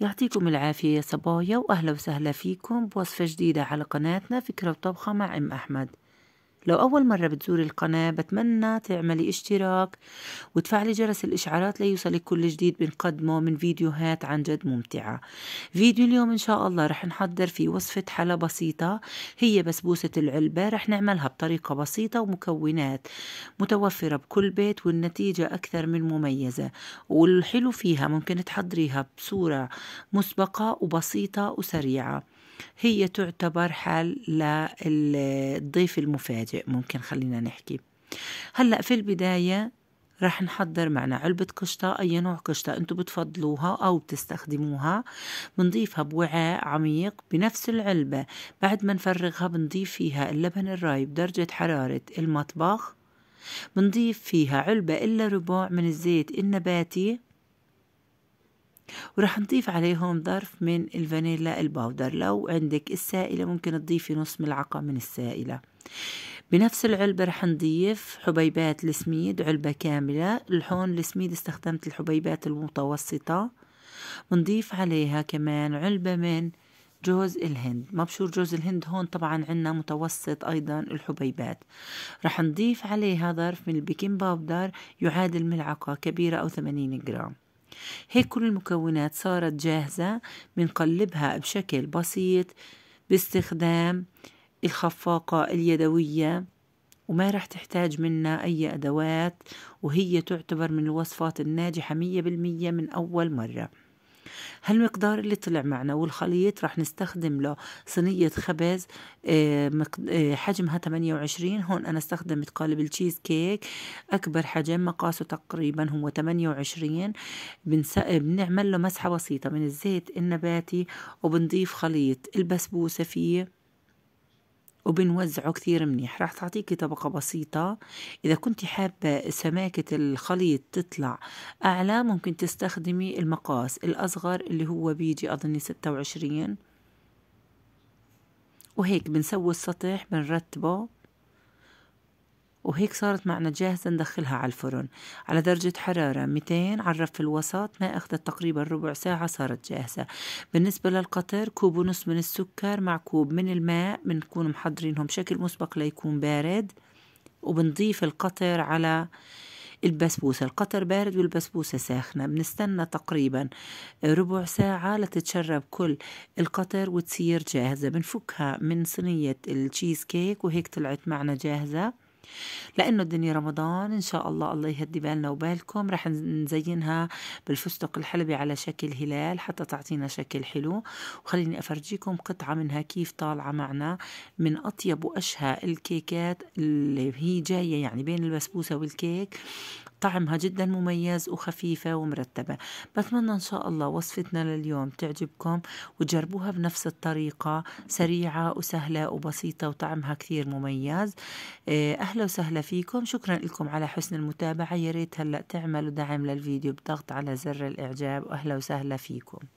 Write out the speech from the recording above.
يعطيكم العافية يا صبايا وأهلا وسهلا فيكم بوصفة جديدة على قناتنا فكرة وطبخة مع أم أحمد لو أول مرة بتزوري القناة بتمنى تعملي اشتراك وتفعلي جرس الإشعارات ليوصلك كل جديد بنقدمه من فيديوهات عن جد ممتعة فيديو اليوم إن شاء الله رح نحضر فيه وصفة حلا بسيطة هي بسبوسة العلبة رح نعملها بطريقة بسيطة ومكونات متوفرة بكل بيت والنتيجة أكثر من مميزة والحلو فيها ممكن تحضريها بصورة مسبقة وبسيطة وسريعة هي تعتبر حال للضيف المفاجئ ممكن خلينا نحكي هلأ في البداية رح نحضر معنا علبة قشطة أي نوع قشطة أنتم بتفضلوها أو بتستخدموها بنضيفها بوعاء عميق بنفس العلبة بعد ما نفرغها بنضيف فيها اللبن الرايب درجة حرارة المطبخ بنضيف فيها علبة إلا ربع من الزيت النباتي وراح نضيف عليهم ظرف من الفانيلا الباودر لو عندك السائلة ممكن تضيفي نص ملعقة من السائلة بنفس العلبة رح نضيف حبيبات السميد علبة كاملة الحون السميد استخدمت الحبيبات المتوسطة بنضيف عليها كمان علبة من جوز الهند مبشور جوز الهند هون طبعا عندنا متوسط أيضا الحبيبات رح نضيف عليها ظرف من البيكنج باودر يعادل ملعقة كبيرة أو 80 جرام هيك كل المكونات صارت جاهزة بنقلبها بشكل بسيط باستخدام الخفاقة اليدوية وما رح تحتاج منا أي أدوات وهي تعتبر من الوصفات الناجحة مية بالمية من أول مرة هالمقدار اللي طلع معنا والخليط راح نستخدم له صينية خبز آه، آه، حجمها 28 هون أنا استخدمت قالب التشيز كيك أكبر حجم مقاسه تقريبا هو 28 آه، بنعمل له مسحة بسيطة من الزيت النباتي وبنضيف خليط البسبوسة فيه وبنوزعه كثير منيح راح تعطيكي طبقة بسيطة إذا كنت حابة سماكة الخليط تطلع أعلى ممكن تستخدمي المقاس الأصغر اللي هو بيجي أظني ستة وعشرين وهيك بنسوي السطح بنرتبه وهيك صارت معنا جاهزة ندخلها على الفرن على درجة حرارة 200 على الرف الوسط ما أخذت تقريبا ربع ساعة صارت جاهزة بالنسبة للقطر كوب ونص من السكر مع كوب من الماء بنكون محضرينهم بشكل مسبق ليكون بارد وبنضيف القطر على البسبوسة القطر بارد والبسبوسة ساخنة بنستنى تقريبا ربع ساعة لتتشرب كل القطر وتصير جاهزة بنفكها من صينية التشيز كيك وهيك طلعت معنا جاهزة لأنه الدنيا رمضان إن شاء الله الله يهدي بالنا وبالكم رح نزينها بالفستق الحلبي على شكل هلال حتى تعطينا شكل حلو وخليني أفرجيكم قطعة منها كيف طالعة معنا من أطيب وأشهى الكيكات اللي هي جاية يعني بين البسبوسة والكيك طعمها جدا مميز وخفيفة ومرتبة بتمنى إن شاء الله وصفتنا لليوم تعجبكم وتجربوها بنفس الطريقة سريعة وسهلة وبسيطة وطعمها كثير مميز آه، أهلا وسهلا فيكم شكرا لكم على حسن المتابعة يا ريت هلأ تعملوا دعم للفيديو بضغط على زر الإعجاب وأهلا وسهلا فيكم